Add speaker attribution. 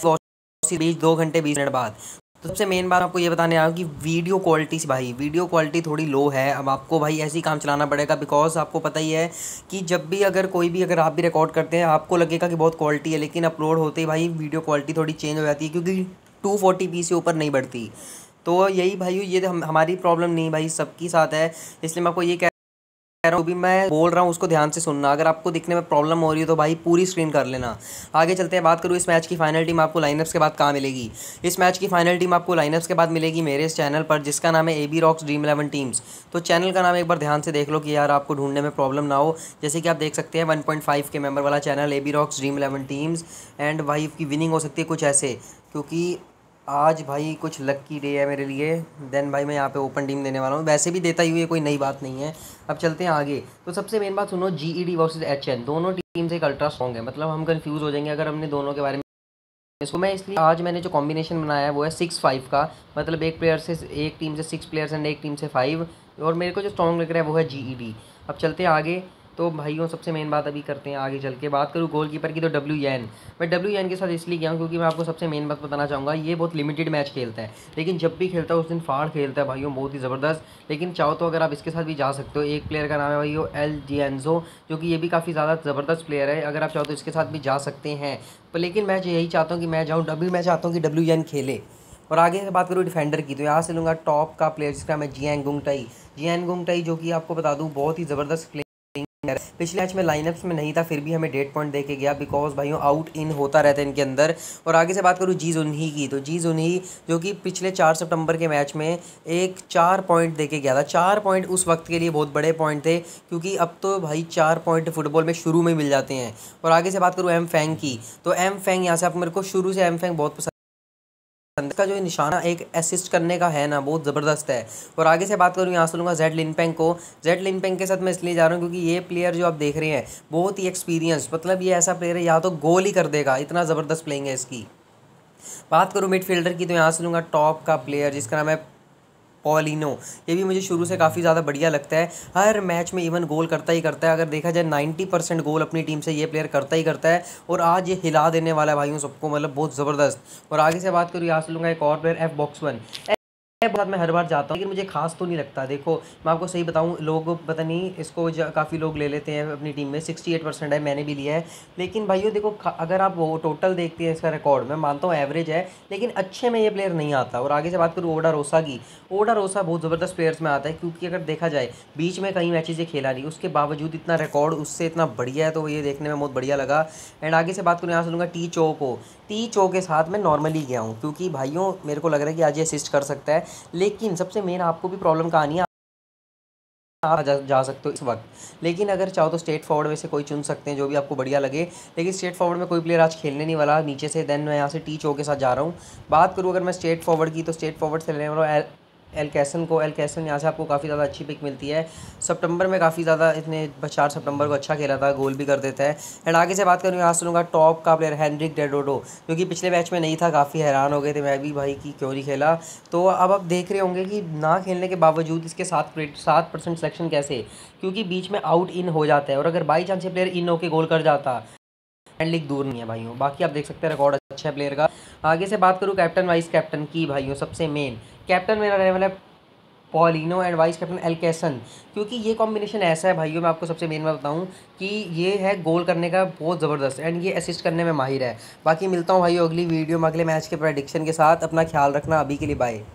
Speaker 1: flossy बीच दो घंटे बीस मिनट बाद तो सबसे मेन बात आपको ये बताने आया कि वीडियो क्वालिटी से भाई वीडियो क्वालिटी थोड़ी लो है अब आपको भाई ऐसे ही काम चलाना पड़ेगा बिकॉज आपको पता ही है कि जब भी अगर कोई भी अगर आप भी रिकॉर्ड करते हैं आपको लगेगा कि बहुत क्वालिटी है लेकिन अपलोड होते ही भाई वीडियो क्वालिटी थोड़ी चेंज हो जाती है क्योंकि टू फोर्टी से ऊपर नहीं बढ़ती तो यही भाई ये हम हमारी प्रॉब्लम नहीं भाई सबकी साथ है इसलिए मैं आपको ये कह कह रहा हूँ अभी मैं बोल रहा हूँ उसको ध्यान से सुनना अगर आपको दिखने में प्रॉब्लम हो रही है तो भाई पूरी स्क्रीन कर लेना आगे चलते हैं बात करूँ इस मैच की फाइनल टीम आपको लाइनअप्स के बाद कहाँ मिलेगी इस मैच की फाइनल टीम आपको लाइनअप्स के बाद मिलेगी मेरे इस चैनल पर जिसका नाम है A B rocks dream eleven teams तो चैनल का नाम एक बार ध्यान से देख लो कि यार आपको ढूंढने में प्रॉब्लम ना हो जैसे कि आप देख सकते हैं वन पॉइंट फाइव के मेंबर वाला channel A B rocks dream eleven teams and wife की विनिंग हो सकती है कुछ ऐसे क्योंकि आज भाई कुछ लक्की डे है मेरे लिए देन भाई मैं यहाँ पे ओपन टीम देने वाला हूँ वैसे भी देता ही हुई कोई नई बात नहीं है अब चलते हैं आगे तो सबसे मेन बात सुनो G E D versus H N दोनों टीम से एक अल्ट्रा स्ट्रॉन्ग है मतलब हम कन्फ्यूज़ हो जाएंगे अगर हमने दोनों के बारे में इसको मैं इसलिए आज मैंने जो कॉम्बिनेशन बनाया है वो है सिक्स फाइव का मतलब एक प्लेयर से एक टीम से सिक्स प्लेयर्स एंड एक टीम से फाइव और मेरे को जो स्ट्रॉन्ग लग रहा है वो है जी ई डी अब चलते हैं आगे तो भाइयों सबसे मेन बात अभी करते हैं आगे चल के बात करूँ गोलकीपर की तो डब्ल्यू एन मैं डब्ल्यू एन के साथ इसलिए गया हूँ क्योंकि मैं आपको सबसे मेन बात बताना चाहूँगा ये बहुत लिमिटेड मैच खेलता है लेकिन जब भी खेलता है उस दिन फाड़ खेलता है भाइयों बहुत ही ज़बरदस्त लेकिन चाहो तो अगर आप इसके साथ भी जा सकते हो एक प्लेयर का नाम है भाई एल जी एनजो जो कि ये भी काफ़ी ज़्यादा ज़बरदस्त प्लेयर है अगर आप चाहो तो इसके साथ भी जा सकते हैं पर लेकिन मैं यही चाहता हूँ कि मैं जाऊँ डब्ल्यू मैं चाहता हूँ कि डब्ल्यू एन खेले और आगे से बात करूँ डिफेंडर की तो यहाँ से लूँगा टॉप का प्लेयर जिसका मैं जी एन गुंगटाई जी एन गुंगटाई जो कि आपको बता दूँ बहुत ही ज़बरदस्त प्लेयर पिछले मैच में लाइनअप्स में नहीं था फिर भी हमें डेट पॉइंट देके गया बिकॉज भाइयों आउट इन होता रहता है इनके अंदर और आगे से बात करूँ जीज उन्हीं की तो जीज उन्हीं जो कि पिछले चार सितंबर के मैच में एक चार पॉइंट दे गया था चार पॉइंट उस वक्त के लिए बहुत बड़े पॉइंट थे क्योंकि अब तो भाई चार पॉइंट फुटबॉल में शुरू में मिल जाते हैं और आगे से बात करूँ एम फैंग की तो एम फैंग यहाँ से आप मेरे को शुरू से एम फैंग बहुत पसंद का जो निशाना एक असिस्ट करने का है ना बहुत ज़बरदस्त है और आगे से बात करूँ यहाँ सुनूंगा जेड लिनपेंग को जेड लिनपेंग के साथ मैं इसलिए जा रहा हूँ क्योंकि ये प्लेयर जो आप देख रहे हैं बहुत ही एक्सपीरियंस मतलब ये ऐसा प्लेयर है या तो गोल ही कर देगा इतना ज़बरदस्त प्लेइंग है इसकी बात करूँ मिडफील्डर की तो यहाँ से लूँगा टॉप का प्लेयर जिसका नाम है पॉलिनो ये भी मुझे शुरू से काफ़ी ज़्यादा बढ़िया लगता है हर मैच में इवन गोल करता ही करता है अगर देखा जाए नाइन्टी परसेंट गोल अपनी टीम से ये प्लेयर करता ही करता है और आज ये हिला देने वाला है भाइयों सबको मतलब बहुत ज़बरदस्त और आगे से बात करूँ से लूँगा एक और प्लेयर एफ बॉक्स वन है बाद मैं हर बार जाता हूँ लेकिन मुझे खास तो नहीं लगता देखो मैं आपको सही बताऊँ लोग पता नहीं इसको काफ़ी लोग ले लेते हैं अपनी टीम में सिक्सटी एट परसेंट है मैंने भी लिया है लेकिन भाइयों देखो अगर आप वो टोटल देखते हैं इसका रिकॉर्ड मैं मानता हूँ एवरेज है लेकिन अच्छे में ये प्लेयर नहीं आता और आगे से बात करूँ ओडा रोसा की ओडा रोसा बहुत ज़बरदस्त प्लेयर्स में आता है क्योंकि अगर देखा जाए बीच में कई मैचेज ये खेला नहीं उसके बावजूद इतना रिकॉर्ड उससे इतना बढ़िया है तो ये देखने में बहुत बढ़िया लगा एंड आगे से बात करूँ यहाँ से लूँगा टी चो को टी चो के साथ मैं नॉर्मली गया हूँ क्योंकि भाइयों मेरे को लग रहा है कि आज ये असिस्ट कर सकता है लेकिन सबसे मेन आपको भी प्रॉब्लम कहानी है आप जा, जा सकते हो इस वक्त लेकिन अगर चाहो तो स्टेट फॉरवर्ड में से कोई चुन सकते हैं जो भी आपको बढ़िया लगे लेकिन स्टेट फॉरवर्ड में कोई प्लेयर आज खेलने नहीं वाला नीचे से देन मैं यहाँ से टी चो के साथ जा रहा हूँ बात करूँ अगर मैं स्टेट फॉरवर्ड की तो स्टेट फॉरवर्ड से लेने वाला एलकेसन को एलकेसन यहाँ से आपको काफ़ी ज़्यादा अच्छी पिक मिलती है सितंबर में काफ़ी ज़्यादा इतने चार सितंबर को अच्छा खेला था गोल भी कर देता है एंड आगे से बात करूँ यहाँ से लूँगा टॉप का प्लेयर हैंड्रिक डेडोडो जो कि पिछले मैच में नहीं था काफ़ी हैरान हो गए थे मैं भी भाई कि क्यों नहीं खेला तो अब आप देख रहे होंगे कि ना खेलने के बावजूद इसके सात सात परसेंट सेलेक्शन कैसे क्योंकि बीच में आउट इन हो जाता है और अगर बाई चांस ये प्लेयर इन होकर गोल कर जाता एंड लीग दूर नहीं है भाइयों बाकी आप देख सकते हैं रिकॉर्ड अच्छा है प्लेयर का आगे से बात करूँ कैप्टन वाइस कैप्टन की भाइयों सबसे मेन कैप्टन मेरा रहने वाला है Paulinho and vice captain Elkeson क्योंकि ये कॉम्बिनेशन ऐसा है भाइयों मैं आपको सबसे मेन बात बताऊं कि ये है गोल करने का बहुत ज़बरदस्त एंड ये असिस्ट करने में माहिर है बाकी मिलता हूँ भाइयों अगली वीडियो में अगले मैच के प्रडिक्शन के साथ अपना ख्याल रखना अभी के लिए बाय